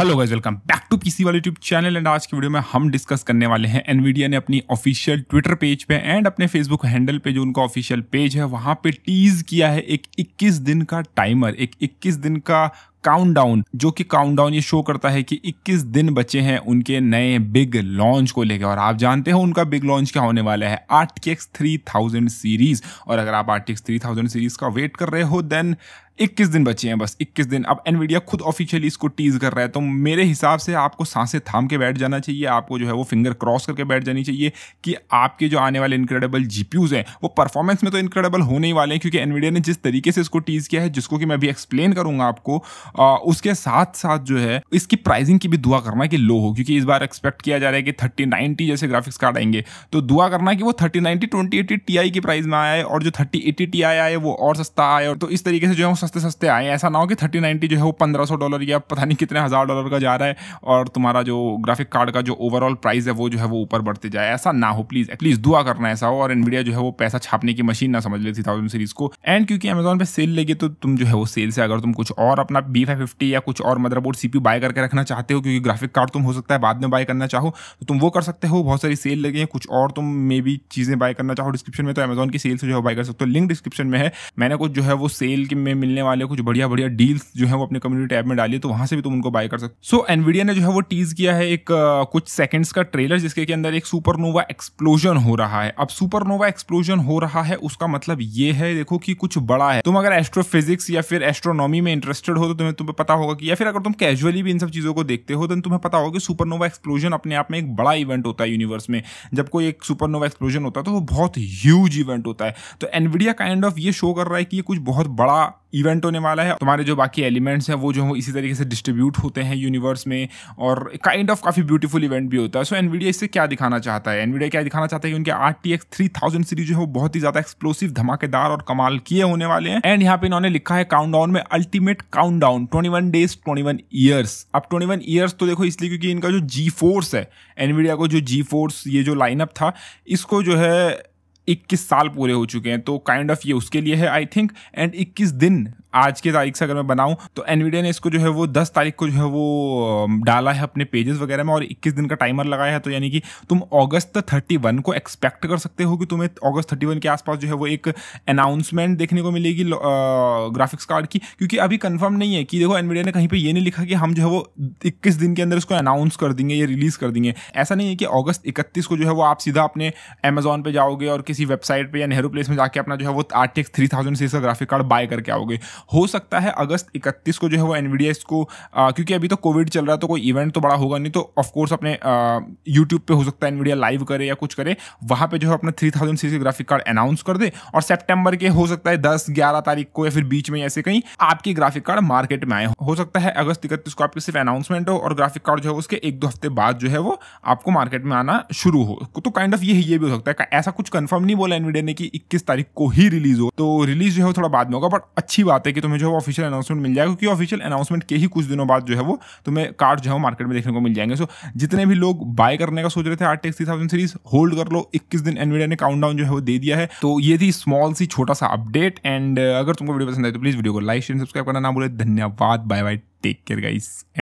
hello guys welcome back to PC वाले YouTube channel and आज की वीडियो में हम डिस्कस करने वाले हैं एनवीडिया ने अपनी ऑफिशियल ट्विटर पेज पे एंड अपने फेसबुक हैंडल पे जो उनका ऑफिशियल पेज है वहां पे टीज किया है एक 21 दिन का टाइमर एक 21 दिन का काउंटडाउन जो कि काउंटडाउन ये शो करता है कि 21 दिन बचे हैं उनके नए बिग लॉन्च को लेकर और आप जानते हो उनका बिग लॉन्च क्या होने वाला है RTX T X three thousand series और अगर आप RTX X three thousand series का वेट कर रहे हो देन 21 दिन बचे हैं बस 21 दिन अब एनवीडिया खुद ऑफिशियली इसको टीज कर रहा है तो मेरे हिसाब से आपको सांसें थाम के बैठ जाना चाहिए आपको जो है वो फिंगर क्रॉस करके बैठ जानी चाहिए कि आपके जो आने वाले इनक्रेडिबल जीपीयूज हैं वो परफॉर्मेंस में तो इनक्रेडिबल होने ही वाले हैं क्योंकि एनवीडिया ने जिस तरीके से इसको टीज किया है जिसको कि मैं अभी एक्सप्लेन करूंगा आपको आ, उसके साथ साथ जो है इसकी प्राइसिंग की भी दुआ करना कि लो हो क्योंकि इस बार एक्सपेक्ट किया जा रहा है कि थर्टी नाइनटी जैसे ग्राफिक्स कार्ड आएंगे तो दुआ करना कि वो thirty ninety twenty eighty T I की प्राइस में आए और जो थर्टी एटी टी आई आए वो और सस्ता आए और तो इस तरीके से जो है वो सस्ते सस्ते आए ऐसा ना हो कि थर्टी नाइनटी जो है वो पंद्रह सौ डॉलर या पता नहीं कितने हज़ार डॉलर का जा रहा है और तुम्हारा जो ग्राफिक कार्ड का जो ओवरऑल प्राइस है वो जो है वो ऊपर बढ़ते जाए ऐसा ना हो प्लीज़ प्लीज़ दुआ करना ऐसा हो और इनवीडिया जो है वो पैसा छापने की मशीन ना समझ लेती थाउजेंड सीरीज़ को एंड क्योंकि अमेजोन पर सेल लेगी तो तुम जो है वो सेल से अगर तुम कुछ और अपना बी फाइव फिफ्टी या कुछ और मदरबोर्ड सी पी बाय करके रखना चाहते हो क्योंकि ग्राफिक कार्ड तुम हो सकता है बाद में बाय करना चाहो तो तुम वो कर सकते हो बहुत सारी सेल लगी है कुछ और तुम मे भी चीज़ें बाय करना चाहो डिस्क्रिप्शन में तो अमेजॉन की सेल से जो है बाय कर सकते हो लिंक डिस्क्रिप्शन में है मैंने कुछ जो है वो सेल में मिलने वाले कुछ बढ़िया बढ़िया डील्स जो है वो अपने कम्युनिटी ऐप में डाली तो वहाँ से भी तुम उनको बाय कर सकते सो एनवीडिया ने जो है वो टीज किया है एक कुछ सेकेंड्स का ट्रेलर जिसके के अंदर एक सुपरनोवा एक्सप्लोजन हो रहा है अब सुपरनोवा एक्सप्लोजन हो रहा है उसका मतलब ये है देखो कि कुछ बड़ा है तुम अगर एस्ट्रोफिजिक्स या फिर एस्ट्रोनॉमी में इंटरेस्टेड हो तो तुम्हें में तुम्हें पता होगा कि या फिर अगर तुम कैजुअली भी इन सब चीज़ों को देखते हो तो तुम्हें पता होगा कि सुपरनोवा एक्सप्लोजन अपने आप में एक बड़ा इवेंट होता है यूनिवर्स में जब कोई एक सुपरनोवा एक्सप्लोजन होता है तो वो बहुत ह्यूज इवेंट होता है तो एनविडिया काइंड ऑफ ये शो कर रहा है कि ये कुछ बहुत बड़ा इवेंट होने वाला है तुम्हारे जो बाकी एलिमेंट्स हैं वो जो है इसी तरीके से डिस्ट्रीब्यूट होते हैं यूनिवर्स में और काइंड ऑफ काफ़ी ब्यूटीफुल इवेंट भी होता है सो एनविडिया इससे क्या दिखाना चाहता है एनविडिया क्या दिखाना चाहता है कि उनके R T X three thousand series जो है वो बहुत ही ज़्यादा एक्सप्लोसिव धमाकेदार और कमाल किए होने वाले हैं एंड यहाँ पे इन्होंने लिखा है काउंट में ultimate countdown one days twenty one years अब ट्वेंटी वन ईयर्स तो देखो इसलिए क्योंकि इनका जो जी फोर्स है एनवीडिया को जो जी फोर्स ये जो लाइनअप था इसको जो है इक्कीस साल पूरे हो चुके हैं तो काइंड kind ऑफ of ये उसके लिए है आई थिंक एंड इक्कीस दिन आज की तारीख से अगर मैं बनाऊं तो एनवीडिया ने इसको जो है वो दस तारीख को जो है वो डाला है अपने पेजेस वगैरह में और इक्कीस दिन का टाइमर लगाया है तो यानी कि तुम अगस्त थर्टी वन को एक्सपेक्ट कर सकते हो कि तुम्हें अगस्त थर्टी वन के आसपास जो है वो एक अनाउंसमेंट देखने को मिलेगी ग्राफिक्स कार्ड की क्योंकि अभी कन्फर्म नहीं है कि देखो एनवीडिया ने कहीं पर ये नहीं लिखा कि हम जो है वो इक्कीस दिन के अंदर इसको अनाउंस कर देंगे या रिलीज कर देंगे ऐसा नहीं है कि अगस्त इकतीस को जो है वो आप सीधा अपने अमेजोन पर जाओगे और किसी वेबसाइट पर या नेहरू प्लेस में जाकर अपना जो है वो R T X three thousand graphic card buy करके आओगे हो सकता है अगस्त इकतीस को जो है वो एनवीडिया इसको आ, क्योंकि अभी तो कोविड चल रहा है तो कोई इवेंट तो बड़ा होगा नहीं तो ऑफकोर्स अपने यूट्यूब पर हो सकता है एनवीडिया लाइव करे या कुछ करे वहाँ पर जो है अपना three thousand C graphic card announce कर दे और सेप्टेम्बर के हो सकता है दस ग्यारह तारीख को या फिर बीच में ऐसे कहीं आपके ग्राफिक कार्ड मार्केट में आए हो सकता है अगस्त इकतीस को आपकी सिर्फ अनाउंसमेंट हो और ग्राफिक कार्ड जो है उसके एक दो हफ्ते बाद जो है वो आपको मार्केट में आना शुरू हो तो काइंड ऑफ ये ये भी हो सकता है ऐसा कुछ कंफर्म नहीं बोला एनवीडिया ने कि इक्कीस तारीख को ही रिलीज हो तो रिलीज जो है थोड़ा बाद में होगा बट अच्छी बात है कि तुम्हें जो है ऑफिशियल अनाउंसमेंट मिल जाएगा क्योंकि ऑफिशियल अनाउंसमेंट के ही कुछ दिनों बाद जो है वो तुम्हें कार्ड जो है मार्केट में देखने को मिल जाएंगे सो जितने भी लोग बाय करने का सोच रहे थे आर टेक्स सीरीज होल्ड कर लो इक्कीस दिन एनवीडिया ने काउंट जो है वो दे दिया है तो ये थी स्मॉल सी छोटा सा अपडेट एंड अगर तुमको वीडियो पसंद आए तो प्लीज़ वीडियो को लाइक शेयर सब्सक्राइब करना ना बोले धन्यवाद bye bye take care guys